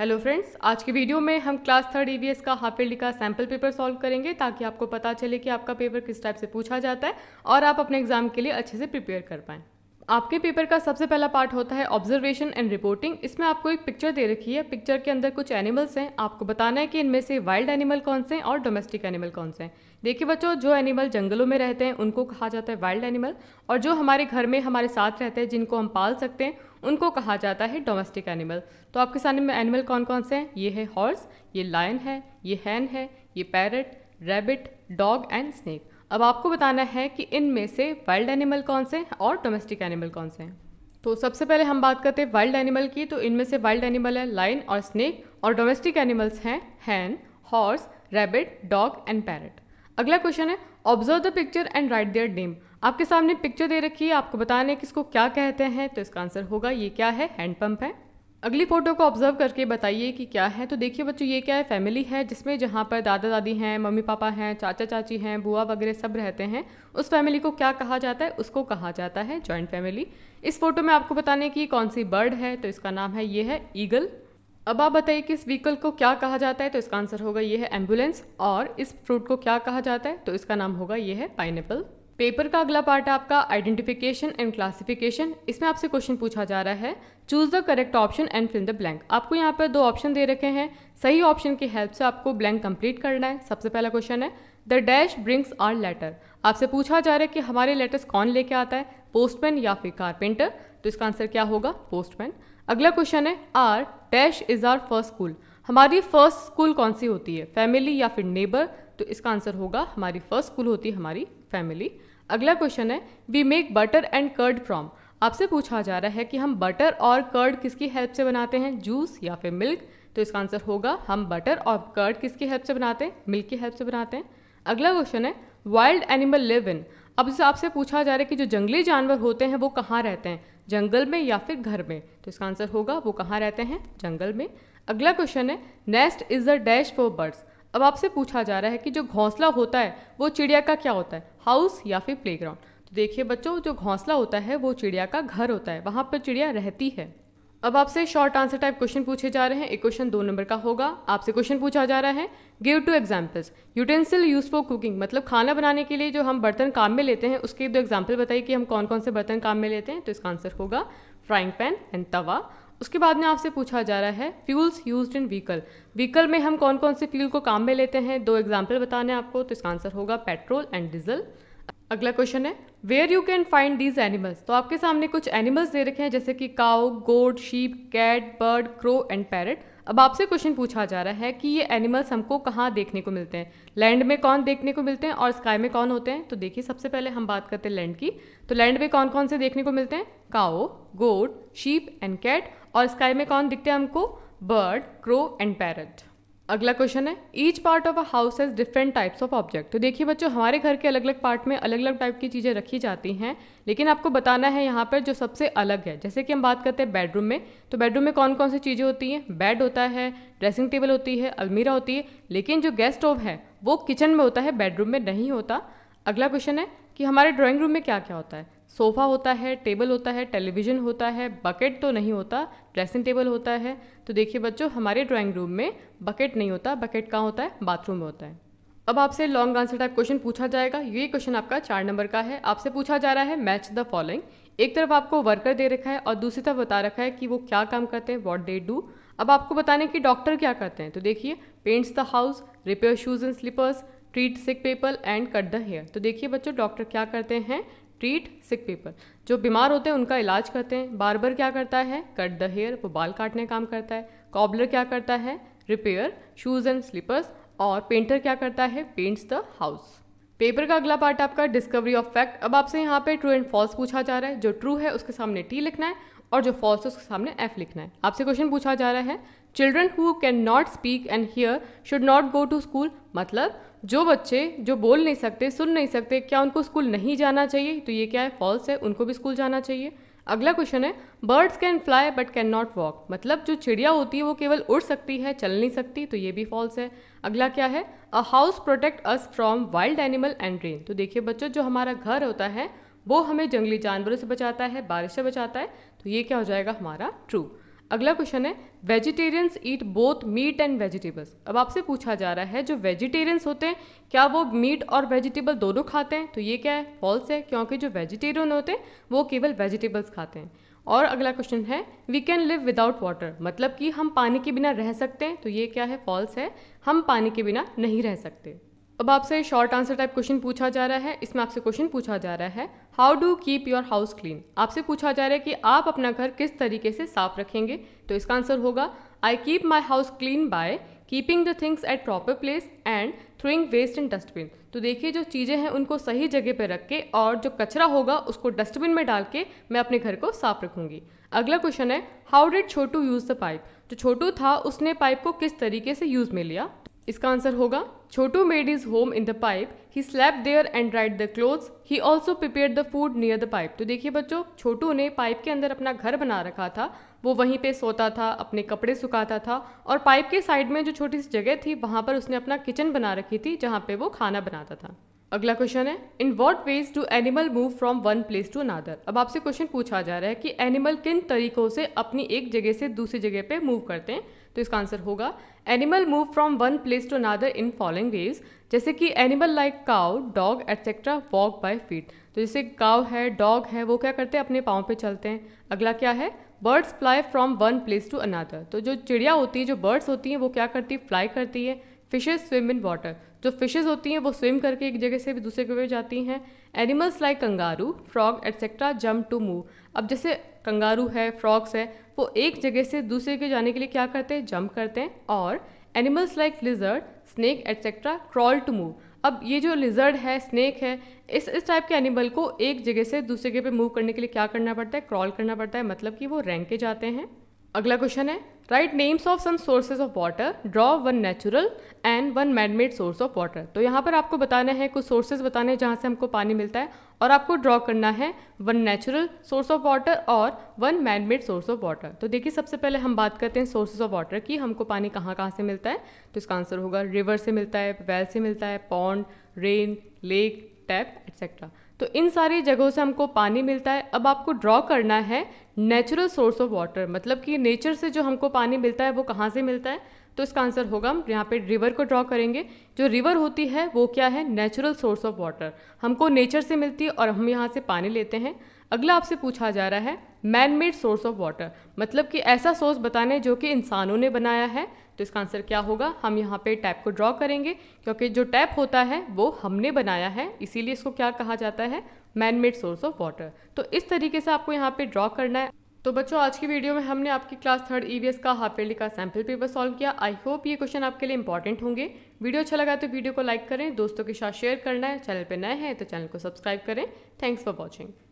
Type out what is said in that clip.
hello friends आज की video में हम क्लास थर्ड ईवीएस का हाफ ईयरली का सैम्पल पेपर सॉल्व करेंगे ताकि आपको पता चले कि आपका पेपर किस टाइप से पूछा जाता है और आप अपने एग्जाम के लिए अच्छे से प्रिपेयर कर पाएं आपके पेपर का सबसे पहला पार्ट होता है ऑब्जर्वेशन एंड रिपोर्टिंग इसमें आपको एक पिक्चर दे रखी है पिक्चर के अंदर कुछ एनिमल्स हैं आपको बताना है कि इनमें से वाइल्ड एनिमल कौन से हैं और डोमेस्टिक एनिमल कौन से हैं देखिए बच्चों जो एनिमल जंगलों में रहते हैं उनको कहा जाता है वाइल्ड एनिमल और जो हमारे घर में हमारे साथ रहते हैं जिनको हम पाल सकते हैं उनको कहा जाता है डोमेस्टिक एनिमल तो आपके सामने एनिमल कौन कौन से हैं ये है हॉर्स ये लायन है ये हैन है ये parrot rabbit dog and snake अब आपको बताना है कि इनमें से वाइल्ड एनिमल कौन से हैं और डोमेस्टिक एनिमल कौन से हैं तो सबसे पहले हम बात करते हैं वाइल्ड एनिमल की तो इनमें से वाइल्ड एनिमल है लाइन और स्नेक और डोमेस्टिक एनिमल्स हैं हैन horse rabbit dog and parrot अगला क्वेश्चन है observe the picture and write their name आपके सामने पिक्चर दे रखी है आपको बताना है कि इसको क्या कहते हैं तो इसका आंसर होगा ये क्या है हैंडपम्प है अगली फ़ोटो को ऑब्ज़र्व करके बताइए कि क्या है तो देखिए बच्चों ये क्या है फैमिली है जिसमें जहाँ पर दादा दादी हैं मम्मी पापा हैं चाचा चाची हैं बुआ वगैरह सब रहते हैं उस फैमिली को क्या कहा जाता है उसको कहा जाता है जॉइंट फैमिली इस फोटो में आपको बताने की कौन सी बर्ड है तो इसका नाम है ये है ईगल अब आप बताइए कि इस व्हीकल को क्या कहा जाता है तो इसका आंसर होगा ये है एम्बुलेंस और इस फ्रूट को क्या कहा जाता है तो इसका नाम होगा ये है पाइन पेपर का अगला पार्ट है आपका आइडेंटिफिकेशन एंड क्लासिफिकेशन इसमें आपसे क्वेश्चन पूछा जा रहा है choose the correct option and fill the blank आपको यहाँ पर दो ऑप्शन दे रखे हैं सही ऑप्शन की हेल्प से आपको ब्लैंक कंप्लीट करना है सबसे पहला क्वेश्चन है the dash brings our letter आपसे पूछा जा रहा है कि हमारे लेटर्स कौन लेके आता है पोस्टमैन या फिर कारपेंटर तो इसका आंसर क्या होगा पोस्टमैन अगला क्वेश्चन है our dash is our first school हमारी फर्स्ट स्कूल कौन सी होती है फैमिली या फिर नेबर तो इसका आंसर होगा हमारी फर्स्ट स्कूल होती है हमारी फैमिली अगला क्वेश्चन है we make butter and curd from आपसे पूछा जा रहा है कि हम बटर और कर्ड किसकी हेल्प से बनाते हैं जूस या फिर मिल्क तो इसका आंसर होगा हम बटर और कर्ड किसकी हेल्प से बनाते हैं मिल्क की हेल्प से बनाते हैं अगला क्वेश्चन है वाइल्ड एनिमल लिव इन अब इसे आपसे पूछा जा रहा है कि जो जंगली जानवर होते हैं वो कहाँ रहते हैं जंगल में या फिर घर में तो इसका आंसर होगा वो कहाँ रहते हैं जंगल में अगला क्वेश्चन है nest is the dash for birds अब आपसे पूछा जा रहा है कि जो घोंसला होता है वो चिड़िया का क्या होता है हाउस या फिर प्लेग्राउंड तो देखिए बच्चों जो घोंसला होता है वो चिड़िया का घर होता है वहाँ पर चिड़िया रहती है अब आपसे शॉर्ट आंसर टाइप क्वेश्चन पूछे जा रहे हैं एक क्वेश्चन दो नंबर का होगा आपसे क्वेश्चन पूछा जा रहा है give two examples utensil use for cooking मतलब खाना बनाने के लिए जो हम बर्तन काम में लेते हैं उसके दो एग्जाम्पल बताइए कि हम कौन कौन से बर्तन काम में लेते हैं तो इसका आंसर होगा फ्राइंग पैन एंड तवा उसके बाद में आपसे पूछा जा रहा है fuels use in vehicle vehicle में हम कौन कौन से फ्यूल को काम में लेते हैं दो एग्जाम्पल बताने आपको तो इसका आंसर होगा पेट्रोल एंड डीजल अगला क्वेश्चन है where you can find these animals तो आपके सामने कुछ एनिमल्स दे रखे हैं जैसे कि cow goat sheep cat bird crow and parrot अब आपसे क्वेश्चन पूछा जा रहा है कि ये एनिमल्स हमको कहाँ देखने को मिलते हैं लैंड में कौन देखने को मिलते हैं और स्काई में कौन होते हैं तो देखिए सबसे पहले हम बात करते हैं लैंड की तो लैंड में कौन कौन से देखने को मिलते हैं cow goat sheep and cat और स्काई में कौन दिखते हैं हमको बर्ड क्रो एंड पैरट अगला क्वेश्चन है each part of a house has different types of object तो देखिए बच्चों हमारे घर के अलग अलग पार्ट में अलग अलग टाइप की चीज़ें रखी जाती हैं लेकिन आपको बताना है यहाँ पर जो सबसे अलग है जैसे कि हम बात करते हैं बेडरूम में तो बेडरूम में कौन कौन सी चीज़ें होती हैं बेड होता है ड्रेसिंग टेबल होती है अलमीरा होती है लेकिन जो गेस्ट स्टोव है वो किचन में होता है बेडरूम में नहीं होता अगला क्वेश्चन है कि हमारे ड्राइंग रूम में क्या क्या होता है सोफ़ा होता है टेबल होता है टेलीविज़न होता है बकेट तो नहीं होता ड्रेसिंग टेबल होता है तो देखिए बच्चों हमारे ड्राइंग रूम में बकेट नहीं होता बकेट कहाँ होता है बाथरूम में होता है अब आपसे लॉन्ग आंसर टाइप क्वेश्चन पूछा जाएगा ये क्वेश्चन आपका चार नंबर का है आपसे पूछा जा रहा है मैच द फॉलोइंग एक तरफ आपको वर्कर दे रखा है और दूसरी तरफ बता रखा है कि वो क्या काम करते हैं वॉट दे डू अब आपको बताने कि डॉक्टर क्या करते हैं तो देखिए paints the house repair shoes and slippers treat sick people and cut the hair तो देखिए बच्चों डॉक्टर क्या करते हैं ट्रीट सिक पीपल जो बीमार होते हैं उनका इलाज करते हैं बार्बर क्या करता है कट द हेयर वो बाल काटने काम करता है कॉबलर क्या करता है रिपेयर शूज़ एंड स्लीपर्स और पेंटर क्या करता है पेंट्स द हाउस पेपर का अगला पार्ट आपका डिस्कवरी ऑफ फैक्ट अब आपसे यहाँ पे ट्रू एंड फॉल्स पूछा जा रहा है जो ट्रू है उसके सामने टी लिखना है और जो फॉल्स है उसके सामने एफ लिखना है आपसे क्वेश्चन पूछा जा रहा है children who can not speak and hear should not go to school मतलब जो बच्चे जो बोल नहीं सकते सुन नहीं सकते क्या उनको स्कूल नहीं जाना चाहिए तो ये क्या है फॉल्स है उनको भी स्कूल जाना चाहिए अगला क्वेश्चन है birds can fly but can not walk मतलब जो चिड़िया होती है वो केवल उड़ सकती है चल नहीं सकती तो ये भी फॉल्स है अगला क्या है a house protect us from wild animal and rain तो देखिए बच्चों जो हमारा घर होता है वो हमें जंगली जानवरों से बचाता है बारिश से बचाता है तो ये क्या हो जाएगा हमारा ट्रू अगला क्वेश्चन है vegetarians eat both meat and vegetables अब आपसे पूछा जा रहा है जो वेजिटेरियंस होते हैं क्या वो मीट और वेजिटेबल दोनों खाते हैं तो ये क्या है फॉल्स है क्योंकि जो वेजिटेरियन होते हैं वो केवल वेजिटेबल्स खाते हैं और अगला क्वेश्चन है we can live without water मतलब कि हम पानी के बिना रह सकते हैं तो ये क्या है फॉल्स है हम पानी के बिना नहीं रह सकते अब आपसे शॉर्ट आंसर टाइप क्वेश्चन पूछा जा रहा है इसमें आपसे क्वेश्चन पूछा जा रहा है how do keep your house clean आपसे पूछा जा रहा है कि आप अपना घर किस तरीके से साफ रखेंगे तो इसका आंसर होगा I keep my house clean by keeping the things at proper place and throwing waste in dustbin तो देखिए जो चीज़ें हैं उनको सही जगह पर रख के और जो कचरा होगा उसको डस्टबिन में डाल के मैं अपने घर को साफ रखूंगी अगला क्वेश्चन है how did Chhotu use the pipe जो छोटू था उसने पाइप को किस तरीके से यूज़ में लिया इसका आंसर होगा Chhotu made is home in the pipe he slept there and dried the clothes he also prepare the food near the pipe तो देखिए बच्चों छोटू ने पाइप के अंदर अपना घर बना रखा था वो वहीं पे सोता था अपने कपड़े सुखाता था और पाइप के साइड में जो छोटी सी जगह थी वहाँ पर उसने अपना किचन बना रखी थी जहाँ पे वो खाना बनाता था अगला क्वेश्चन है in what ways to animal move from one place to another अब आपसे क्वेश्चन पूछा जा रहा है कि एनिमल किन तरीकों से अपनी एक जगह से दूसरी जगह पे मूव करते हैं तो इसका आंसर होगा animal move from one place to another in following ways जैसे कि animal like cow dog etcetera walk by feet तो जैसे काउ है डॉग है वो क्या करते हैं अपने पाँव पे चलते हैं अगला क्या है birds fly from one place to another तो जो चिड़िया होती है जो बर्ड्स होती हैं वो क्या करती है फ्लाई करती है फिशेज स्विम इन वाटर जो फिशेज़ होती हैं वो स्विम करके एक जगह से दूसरे जगह जाती हैं animals like kangaroo frog etcetera jump to move अब जैसे कंगारू है फ्रॉग्स है वो एक जगह से दूसरे जगह जाने के लिए क्या करते हैं जंप करते हैं और animals like lizard snake etcetera crawl to move अब ये जो लिजर्ड है स्नैक है इस इस टाइप के एनिमल को एक जगह से दूसरी जगह पे मूव करने के लिए क्या करना पड़ता है क्रॉल करना पड़ता है मतलब कि वो रैंक के जाते हैं अगला क्वेश्चन है write names of some sources of water draw one natural and one manmade source of water तो यहाँ पर आपको बताना है कुछ सोर्सेज बताने जहाँ से हमको पानी मिलता है और आपको ड्रॉ करना है one natural source of water और one manmade source of water तो देखिए सबसे पहले हम बात करते हैं सोर्सेज ऑफ वाटर की हमको पानी कहाँ कहाँ से मिलता है तो इसका आंसर होगा रिवर से मिलता है वेल से मिलता है pond rain lake tap etcetera तो इन सारी जगहों से हमको पानी मिलता है अब आपको ड्रॉ करना है नेचुरल सोर्स ऑफ वाटर मतलब कि नेचर से जो हमको पानी मिलता है वो कहाँ से मिलता है तो इसका आंसर होगा हम यहाँ पे रिवर को ड्रॉ करेंगे जो रिवर होती है वो क्या है नेचुरल सोर्स ऑफ वाटर हमको नेचर से मिलती है और हम यहाँ से पानी लेते हैं अगला आपसे पूछा जा रहा है man made source of water मतलब कि ऐसा सोर्स बताने जो कि इंसानों ने बनाया है तो इसका आंसर क्या होगा हम यहाँ पे टैप को ड्रॉ करेंगे क्योंकि जो टैप होता है वो हमने बनाया है इसीलिए इसको क्या कहा जाता है man made source of water तो इस तरीके से आपको यहाँ पे ड्रॉ करना है तो बच्चों आज की वीडियो में हमने आपकी क्लास थर्ड ईवीएस का हाफ ईयरली का सैम्पल पेपर सॉल्व किया आई होप ये क्वेश्चन आपके लिए इंपॉर्टेंट होंगे वीडियो अच्छा लगा तो वीडियो को लाइक करें दोस्तों के साथ शेयर करना है चैनल पर नए हैं तो चैनल को सब्सक्राइब करें थैंक्स फॉर वॉचिंग